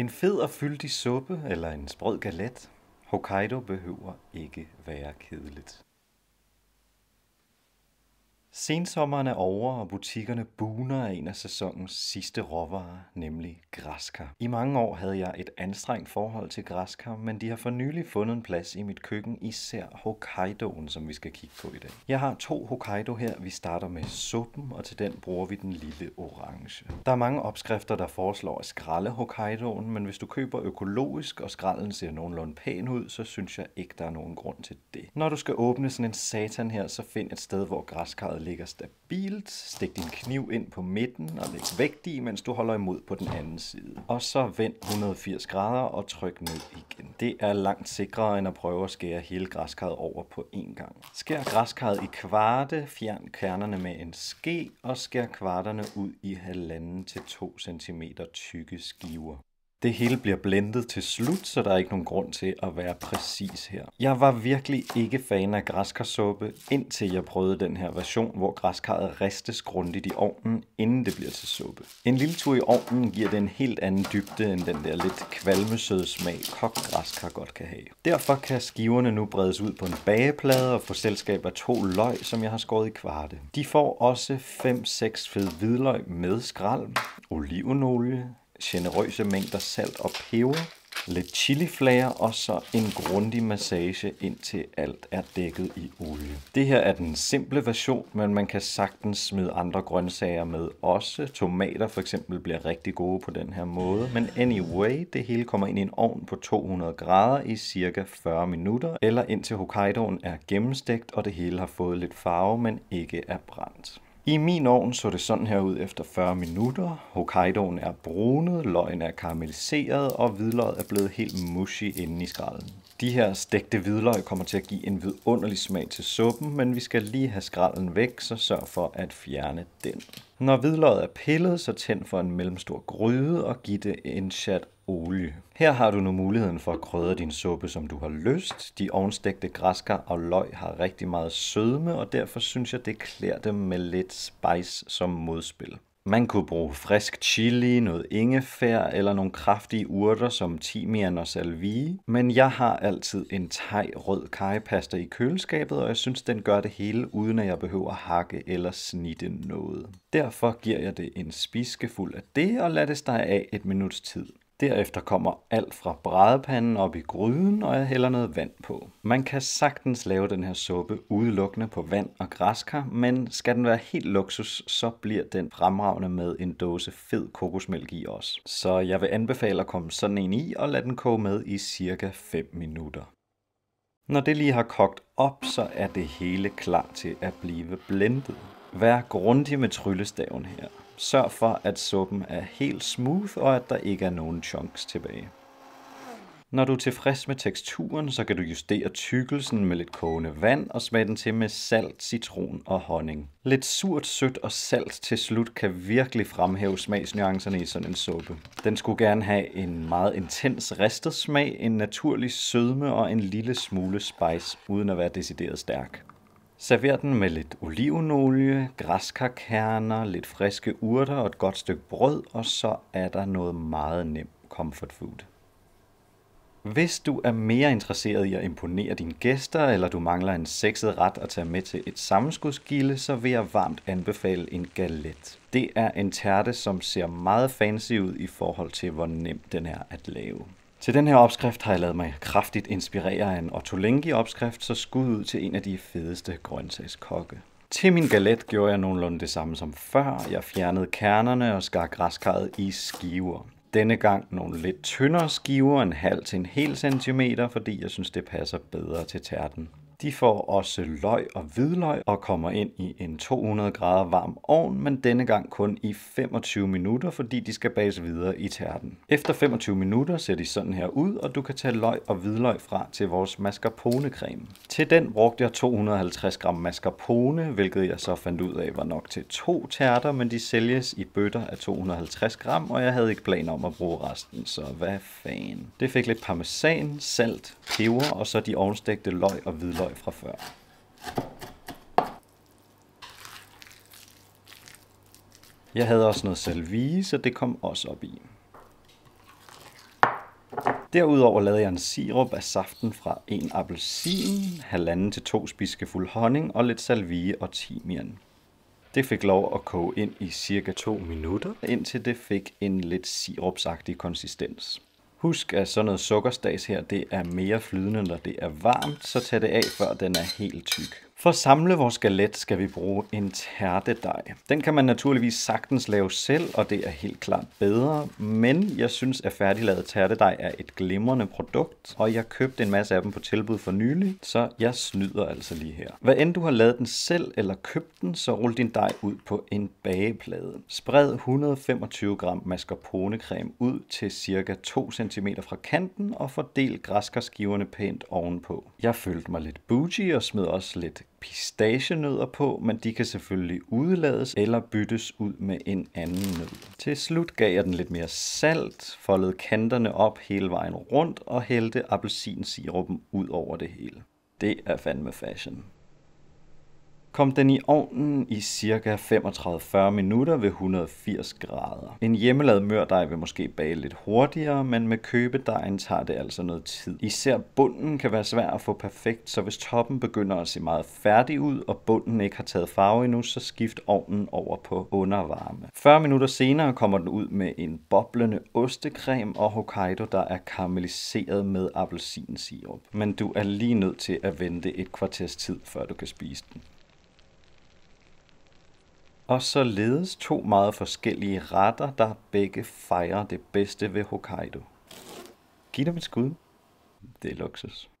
En fed og fyldig suppe eller en sprød galet. Hokkaido behøver ikke være kedeligt. Sensommeren er over, og butikkerne buner af en af sæsonens sidste råvarer, nemlig græskar. I mange år havde jeg et anstrengt forhold til græskar, men de har for nylig fundet en plads i mit køkken, især Hokkaidoen, som vi skal kigge på i dag. Jeg har to Hokkaido her. Vi starter med suppen, og til den bruger vi den lille orange. Der er mange opskrifter, der foreslår at skralde Hokkaidoen, men hvis du køber økologisk, og skralden ser nogenlunde pæn ud, så synes jeg ikke, der er nogen grund til det. Når du skal åbne sådan en satan her, så find et sted, hvor græskarret Håndtaget ligger stabilt. Stik din kniv ind på midten og læg vægt i, mens du holder imod på den anden side. Og så vend 180 grader og tryk ned igen. Det er langt sikrere end at prøve at skære hele græskarret over på én gang. Skær græskarret i kvarte, fjern kernerne med en ske og skær kvarterne ud i halvanden til 2 cm tykke skiver. Det hele bliver blendet til slut, så der er ikke nogen grund til at være præcis her. Jeg var virkelig ikke fan af græskarsuppe, indtil jeg prøvede den her version, hvor græskarret ristes grundigt i ovnen, inden det bliver til suppe. En lille tur i ovnen giver det en helt anden dybde, end den der lidt kvalmesøde smag, kogt græskar godt kan have. Derfor kan skiverne nu bredes ud på en bageplade og få selskab af to løg, som jeg har skåret i kvarte. De får også 5-6 fed hvidløg med skrald, olivenolie, generøse mængder salt og peber, lidt chiliflager og så en grundig massage indtil alt er dækket i olie. Det her er den simple version, men man kan sagtens smide andre grøntsager med også. Tomater for eksempel bliver rigtig gode på den her måde. Men anyway, det hele kommer ind i en ovn på 200 grader i cirka 40 minutter, eller indtil Hokkaidoen er gennemstegt og det hele har fået lidt farve, men ikke er brændt. I min ovn så det sådan her ud efter 40 minutter. Hokkaidoen er brunet, løgn er karamelliseret, og hvidløget er blevet helt mushy inde i skralden. De her stegte hvidløg kommer til at give en vidunderlig smag til suppen, men vi skal lige have skralden væk, så sørg for at fjerne den. Når hvidløget er pillet, så tænd for en mellemstor gryde og giv det en chat olie. Her har du nu muligheden for at krydre din suppe, som du har lyst. De ovnstegte græskar og løg har rigtig meget sødme, og derfor synes jeg, det klæder dem med lidt spice som modspil. Man kunne bruge frisk chili, noget ingefær eller nogle kraftige urter som timian og salvie, men jeg har altid en thai rød kajepasta i køleskabet, og jeg synes, den gør det hele, uden at jeg behøver hakke eller snitte noget. Derfor giver jeg det en spiskefuld af det, og lader det stege af et minuts tid. Derefter kommer alt fra brædepanden op i gryden, og jeg hælder noget vand på. Man kan sagtens lave den her suppe udelukkende på vand og græskar, men skal den være helt luksus, så bliver den fremragende med en dåse fed kokosmælk i også. Så jeg vil anbefale at komme sådan en i og lade den koge med i cirka 5 minutter. Når det lige har kogt op, så er det hele klar til at blive blendet. Vær grundig med tryllestaven her. Sørg for, at suppen er helt smooth og at der ikke er nogen chunks tilbage. Når du er tilfreds med teksturen, så kan du justere tykkelsen med lidt kogende vand og smage den til med salt, citron og honning. Lidt surt, sødt og salt til slut kan virkelig fremhæve smagsnuancerne i sådan en suppe. Den skulle gerne have en meget intens ristet smag, en naturlig sødme og en lille smule spice, uden at være decideret stærk. Server den med lidt olivenolie, græskarkerner, lidt friske urter og et godt stykke brød, og så er der noget meget nemt comfort food. Hvis du er mere interesseret i at imponere dine gæster, eller du mangler en sexet ret at tage med til et sammenskudsgilde, så vil jeg varmt anbefale en galet. Det er en tærte, som ser meget fancy ud i forhold til, hvor nem den er at lave. Til den her opskrift har jeg lavet mig kraftigt inspirere af en Ottolenghi-opskrift, så skud ud til en af de fedeste grøntsagskokke. Til min galet gjorde jeg nogenlunde det samme som før. Jeg fjernede kernerne og skar græskarret i skiver. Denne gang nogle lidt tyndere skiver, en halv til en hel centimeter, fordi jeg synes, det passer bedre til tærten. De får også løg og hvidløg og kommer ind i en 200 grader varm ovn, men denne gang kun i 25 minutter, fordi de skal bages videre i tærten. Efter 25 minutter ser de sådan her ud, og du kan tage løg og hvidløg fra til vores mascarpone-creme. Til den brugte jeg 250 gram mascarpone, hvilket jeg så fandt ud af var nok til to tærter, men de sælges i bøtter af 250 gram, og jeg havde ikke planer om at bruge resten, så hvad fanden. Det fik lidt parmesan, salt, peber og så de ovnstægte løg og hvidløg løg fra før. Jeg havde også noget salvie, så det kom også op i. Derudover lavede jeg en sirup af saften fra en appelsin, halvanden til to spiskefuld honning og lidt salvie og timian. Det fik lov at koge ind i cirka 2 minutter, indtil det fik en lidt sirupsagtig konsistens. Husk, at sådan noget sukkerstads her, det er mere flydende, når det er varmt, så tag det af, før den er helt tyk. For at samle vores galet skal vi bruge en tærtedej. Den kan man naturligvis sagtens lave selv, og det er helt klart bedre, men jeg synes, at færdiglavet tærtedej er et glimrende produkt, og jeg købte en masse af dem på tilbud for nylig, så jeg snyder altså lige her. Hvad end du har lavet den selv eller købt den, så rul din dej ud på en bageplade. Spred 125 gram mascarponecreme ud til cirka 2 cm fra kanten og fordel græskarskiverne pænt ovenpå. Jeg følte mig lidt bougie og smed også lidt pistagenødder på, men de kan selvfølgelig udlades eller byttes ud med en anden nød. Til slut gav jeg den lidt mere salt, foldede kanterne op hele vejen rundt og hældte appelsinsirupen ud over det hele. Det er fandme fashion. Kom den i ovnen i ca. 35-40 minutter ved 180 grader. En hjemmelavet mørdej vil måske bage lidt hurtigere, men med købedejen tager det altså noget tid. Især bunden kan være svær at få perfekt, så hvis toppen begynder at se meget færdig ud, og bunden ikke har taget farve endnu, så skift ovnen over på undervarme. 40 minutter senere kommer den ud med en boblende ostecreme og Hokkaido, der er karamelliseret med appelsinsirup. Men du er lige nødt til at vente et kvarters tid, før du kan spise den. Og således to meget forskellige retter, der begge fejrer det bedste ved Hokkaido. Giv dem et skud. Det er luksus.